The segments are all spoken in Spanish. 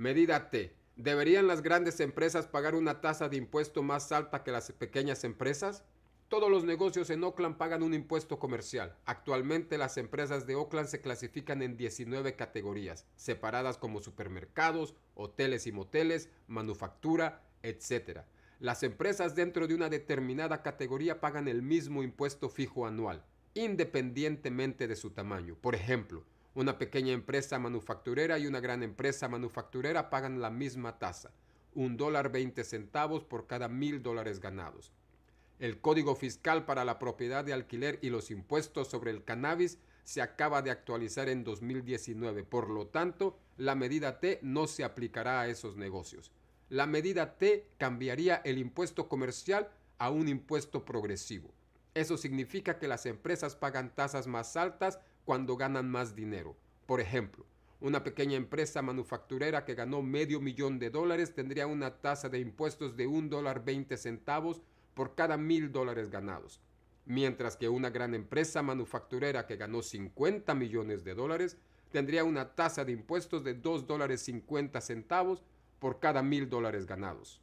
Medida T. ¿Deberían las grandes empresas pagar una tasa de impuesto más alta que las pequeñas empresas? Todos los negocios en Oakland pagan un impuesto comercial. Actualmente las empresas de Oakland se clasifican en 19 categorías, separadas como supermercados, hoteles y moteles, manufactura, etc. Las empresas dentro de una determinada categoría pagan el mismo impuesto fijo anual, independientemente de su tamaño. Por ejemplo, una pequeña empresa manufacturera y una gran empresa manufacturera pagan la misma tasa, un dólar 20 centavos por cada mil dólares ganados. El Código Fiscal para la Propiedad de Alquiler y los impuestos sobre el cannabis se acaba de actualizar en 2019, por lo tanto, la medida T no se aplicará a esos negocios. La medida T cambiaría el impuesto comercial a un impuesto progresivo. Eso significa que las empresas pagan tasas más altas cuando ganan más dinero. Por ejemplo, una pequeña empresa manufacturera que ganó medio millón de dólares tendría una tasa de impuestos de un dólar veinte centavos por cada mil dólares ganados, mientras que una gran empresa manufacturera que ganó 50 millones de dólares tendría una tasa de impuestos de dos dólares cincuenta centavos por cada mil dólares ganados.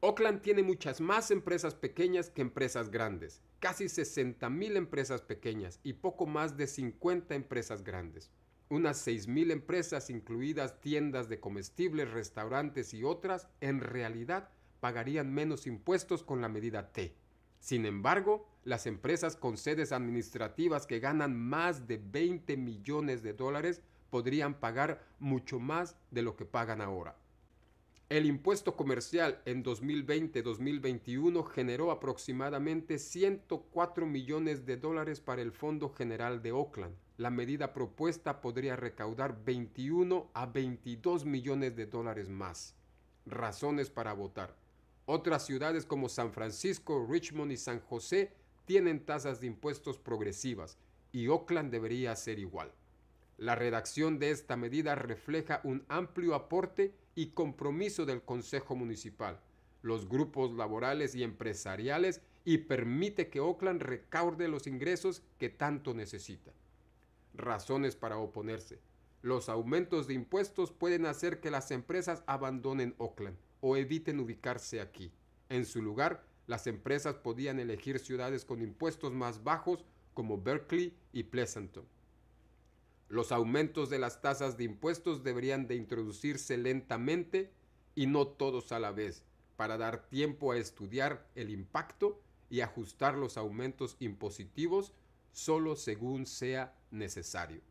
Oakland tiene muchas más empresas pequeñas que empresas grandes, casi 60.000 empresas pequeñas y poco más de 50 empresas grandes. Unas 6.000 empresas, incluidas tiendas de comestibles, restaurantes y otras, en realidad pagarían menos impuestos con la medida T. Sin embargo, las empresas con sedes administrativas que ganan más de 20 millones de dólares podrían pagar mucho más de lo que pagan ahora. El impuesto comercial en 2020-2021 generó aproximadamente 104 millones de dólares para el Fondo General de Oakland. La medida propuesta podría recaudar 21 a 22 millones de dólares más. Razones para votar. Otras ciudades como San Francisco, Richmond y San José tienen tasas de impuestos progresivas y Oakland debería ser igual. La redacción de esta medida refleja un amplio aporte y compromiso del Consejo Municipal, los grupos laborales y empresariales y permite que Oakland recaude los ingresos que tanto necesita. Razones para oponerse. Los aumentos de impuestos pueden hacer que las empresas abandonen Oakland o eviten ubicarse aquí. En su lugar, las empresas podían elegir ciudades con impuestos más bajos como Berkeley y Pleasanton. Los aumentos de las tasas de impuestos deberían de introducirse lentamente y no todos a la vez, para dar tiempo a estudiar el impacto y ajustar los aumentos impositivos solo según sea necesario.